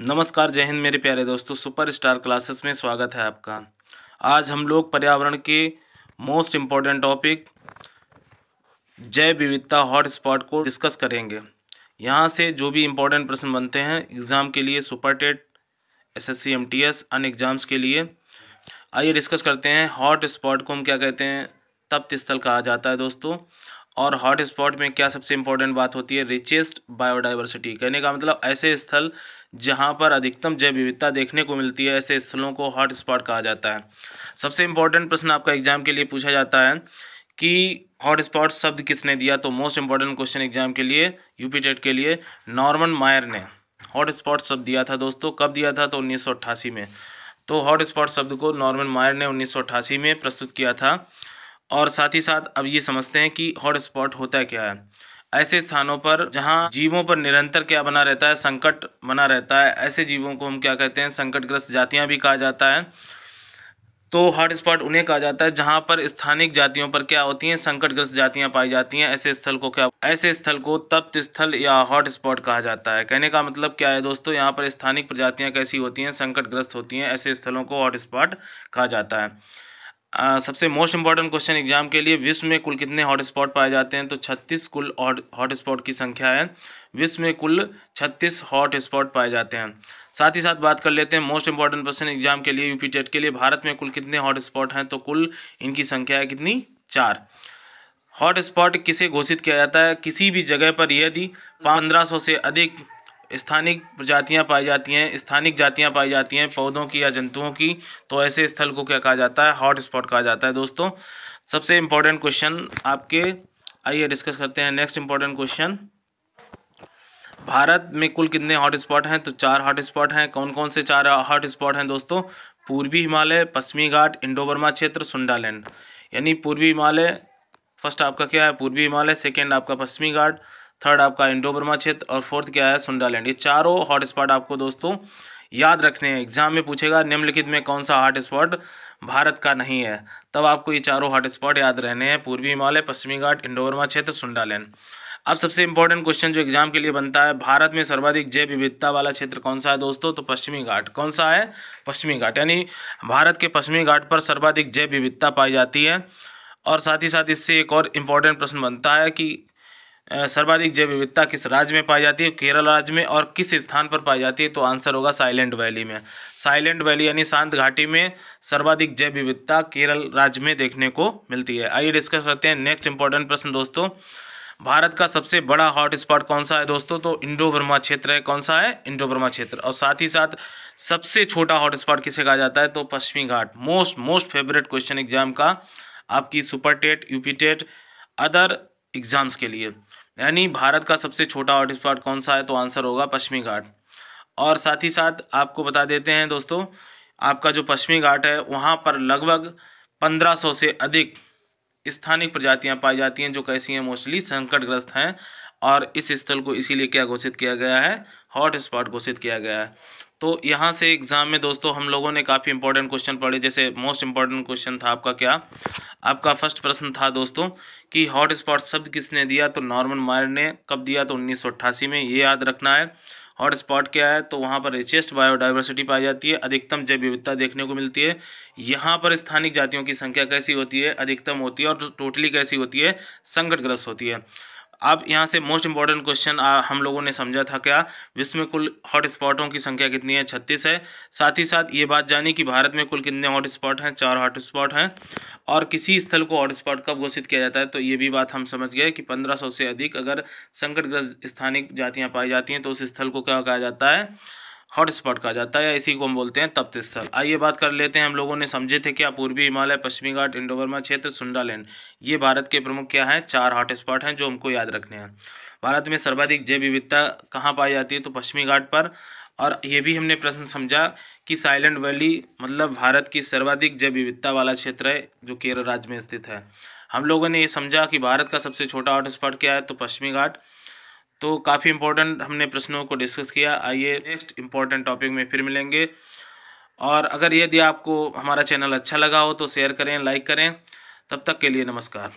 नमस्कार जय हिंद मेरे प्यारे दोस्तों सुपर स्टार क्लासेस में स्वागत है आपका आज हम लोग पर्यावरण के मोस्ट इम्पॉर्टेंट टॉपिक जैव विविधता हॉटस्पॉट को डिस्कस करेंगे यहाँ से जो भी इम्पोर्टेंट प्रश्न बनते हैं एग्ज़ाम के लिए super TET S S C M T S अन्य एग्ज़ाम्स के लिए आइए डिस्कस करते हैं हॉट स्पॉट को हम क्या कहते हैं तप्त स्थल कहा जाता है दोस्तों और हॉट स्पॉट में क्या सबसे इंपॉर्टेंट बात होती है रिचेस्ट बायोडाइवर्सिटी कहने का मतलब ऐसे स्थल जहाँ पर अधिकतम जैव विविधता देखने को मिलती है ऐसे स्थलों को हॉट स्पॉट कहा जाता है सबसे इंपॉर्टेंट प्रश्न आपका एग्जाम के लिए पूछा जाता है कि हॉट स्पॉट शब्द किसने दिया तो मोस्ट इंपॉर्टेंट क्वेश्चन एग्जाम के लिए यूपी टेट के लिए नॉर्मन मायर ने हॉट स्पॉट शब्द दिया था दोस्तों कब दिया था तो उन्नीस में तो हॉट स्पॉट शब्द को नॉर्मन मायर ने उन्नीस में प्रस्तुत किया था और साथ ही साथ अब ये समझते हैं कि हॉटस्पॉट होता क्या है ऐसे स्थानों पर जहाँ जीवों पर निरंतर क्या बना रहता है संकट बना रहता है ऐसे जीवों को हम क्या कहते हैं संकटग्रस्त जातियाँ भी कहा जाता है तो हॉटस्पॉट उन्हें कहा जाता है जहाँ पर स्थानिक जातियों पर क्या होती हैं संकटग्रस्त जातियाँ पाई जाती हैं ऐसे स्थल को क्या ऐसे स्थल को तप्त स्थल या हॉटस्पॉट कहा जाता है कहने का मतलब क्या है दोस्तों यहाँ पर स्थानिक प्रजातियाँ कैसी होती हैं संकटग्रस्त होती हैं ऐसे स्थलों को हॉटस्पॉट कहा जाता है सबसे मोस्ट इंपॉर्टेंट क्वेश्चन एग्जाम के लिए विश्व में कुल कितने हॉटस्पॉट पाए जाते हैं तो छत्तीस कुल हॉटस्पॉट की संख्या है विश्व में कुल छत्तीस हॉटस्पॉट पाए जाते हैं साथ ही साथ बात कर लेते हैं मोस्ट इंपॉर्टेंट क्वेश्चन एग्जाम के लिए यूपी टेट के लिए भारत में कुल कितने हॉटस्पॉट हैं तो कुल इनकी संख्या है कितनी चार हॉटस्पॉट किसे घोषित किया जाता है किसी भी जगह पर यदि पंद्रह सौ से अधिक स्थानिक प्रजातियाँ पाई जाती हैं स्थानिक जातियाँ पाई जाती हैं पौधों की या जंतुओं की तो ऐसे स्थल को क्या कहा जाता है हॉट स्पॉट कहा जाता है दोस्तों सबसे इम्पोर्टेंट क्वेश्चन आपके आइए डिस्कस करते हैं नेक्स्ट इम्पोर्टेंट क्वेश्चन भारत में कुल कितने हॉट स्पॉट हैं तो चार हॉट स्पॉट हैं कौन कौन से चार हॉट स्पॉट हैं दोस्तों पूर्वी हिमालय पश्चिमी घाट इंडो बर्मा क्षेत्र सुंडालैंड यानी पूर्वी हिमालय फर्स्ट आपका क्या है पूर्वी हिमालय सेकेंड आपका पश्चिमी घाट थर्ड आपका इंडो बर्मा क्षेत्र और फोर्थ क्या है सुंडालैंड ये चारों हॉटस्पॉट आपको दोस्तों याद रखने हैं एग्जाम में पूछेगा निम्नलिखित में कौन सा हॉटस्पॉट भारत का नहीं है तब आपको ये चारों हॉटस्पॉट याद रहने हैं पूर्वी हिमालय पश्चिमी घाट इंडोबर्मा क्षेत्र सुंडालैंड अब सबसे इंपॉर्टेंट क्वेश्चन जो एग्जाम के लिए बनता है भारत में सर्वाधिक जैव विविधता वाला क्षेत्र कौन सा है दोस्तों तो पश्चिमी घाट कौन सा है पश्चिमी घाट यानी भारत के पश्चिमी घाट पर सर्वाधिक जैव विविधता पाई जाती है और साथ ही साथ इससे एक और इम्पॉर्टेंट प्रश्न बनता है कि सर्वाधिक जैव विविधता किस राज्य में पाई जाती है केरल राज्य में और किस स्थान पर पाई जाती है तो आंसर होगा साइलेंट वैली में साइलेंट वैली यानी शांत घाटी में सर्वाधिक जैव विविधता केरल राज्य में देखने को मिलती है आइए डिस्कस करते हैं नेक्स्ट इंपॉर्टेंट प्रश्न दोस्तों भारत का सबसे बड़ा हॉटस्पॉट कौन सा है दोस्तों तो इंडो बर्मा क्षेत्र है कौन सा है इंडो ब्रह्मा क्षेत्र और साथ ही साथ सबसे छोटा हॉटस्पॉट किसे कहा जाता है तो पश्चिमी घाट most most favourite question exam का आपकी super TET UP TET other exams के लिए यानी भारत का सबसे छोटा हॉटस्पॉट कौन सा है तो आंसर होगा पश्चिमी घाट और साथ ही साथ आपको बता देते हैं दोस्तों आपका जो पश्चिमी घाट है वहाँ पर लगभग 1500 से अधिक स्थानिक प्रजातियाँ पाई जाती हैं जो कैसी हैं मोस्टली संकटग्रस्त हैं और इस स्थल को इसीलिए क्या घोषित किया गया है हॉट स्पॉट घोषित किया गया है तो यहाँ से एग्ज़ाम में दोस्तों हम लोगों ने काफ़ी इंपॉर्टेंट क्वेश्चन पढ़े जैसे मोस्ट इंपॉर्टेंट क्वेश्चन था आपका क्या आपका फर्स्ट प्रश्न था दोस्तों कि हॉट स्पॉट शब्द किसने दिया तो नॉर्मन मायर ने कब दिया तो उन्नीस में ये याद रखना है हॉट स्पॉट क्या है तो वहाँ पर रिचेस्ट बायोडाइवर्सिटी पाई जाती है अधिकतम जैव विविधता देखने को मिलती है यहाँ पर स्थानिक जातियों की संख्या कैसी होती है अधिकतम होती है और टोटली कैसी होती है संकटग्रस्त होती है अब यहाँ से मोस्ट इंपॉर्टेंट क्वेश्चन हम लोगों ने समझा था क्या विश्व में कुल हॉटस्पॉटों की संख्या कितनी है छत्तीस है साथ ही साथ ये बात जानी कि भारत में कुल कितने हॉटस्पॉट हैं चार हॉटस्पॉट हैं और किसी स्थल को हॉटस्पॉट कब घोषित किया जाता है तो ये भी बात हम समझ गए कि पंद्रह से अधिक अगर संकटग्रस्त स्थानिक जातियाँ पाई जाती हैं तो उस स्थल को क्या कहा जाता है हॉटस्पॉट कहा जाता है या इसी को हम बोलते हैं तप्त स्थल आइए बात कर लेते हैं हम लोगों ने समझे थे क्या पूर्वी हिमालय पश्चिमी घाट इंडोवर्मा क्षेत्र सुंडालैंड ये भारत के प्रमुख क्या हैं चार हॉटस्पॉट हैं जो हमको याद रखने हैं भारत में सर्वाधिक जैव विविधता कहाँ पाई जाती है तो पश्चिमी घाट पर और ये भी हमने प्रश्न समझा कि साइलेंट वैली मतलब भारत की सर्वाधिक जैव विविधता वाला क्षेत्र है जो केरल राज्य में स्थित है हम लोगों ने ये समझा कि भारत का सबसे छोटा हॉटस्पॉट क्या है तो पश्चिमी घाट तो काफ़ी इंपॉर्टेंट हमने प्रश्नों को डिस्कस किया आइए नेक्स्ट इंपॉर्टेंट टॉपिक में फिर मिलेंगे और अगर यदि आपको हमारा चैनल अच्छा लगा हो तो शेयर करें लाइक करें तब तक के लिए नमस्कार